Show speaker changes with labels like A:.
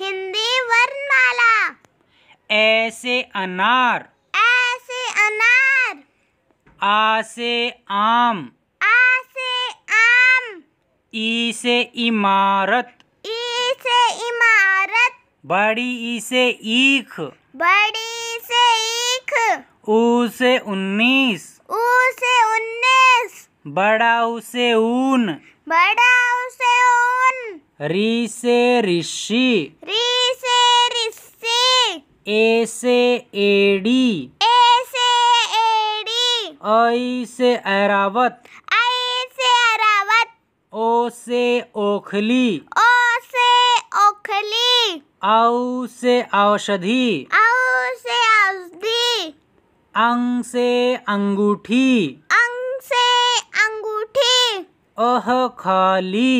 A: हिंदी
B: वर्णमाला
A: ऐसे अनार
B: ऐसे अनार
A: आ से आम
B: आ से आम
A: ई से इमारत
B: ई से इमारत
A: बड़ी ई से ईख
B: बड़ी से ईख
A: ऊ से उन्नीस
B: ऊ से उन्नीस
A: बड़ा उसे ऊन
B: बड़ा उसे ऊन
A: री से ऋषि
B: री से ऋषि ए से
A: एडी
B: ए से एडी ऐ से ऐरावत ऐ से ऐरावत
A: ओ से ओखली
B: ओ से ओखली
A: औ से औषधि
B: औ से औषधि
A: अंग से अंगूठी
B: अंग से अंगूठी
A: अह खाली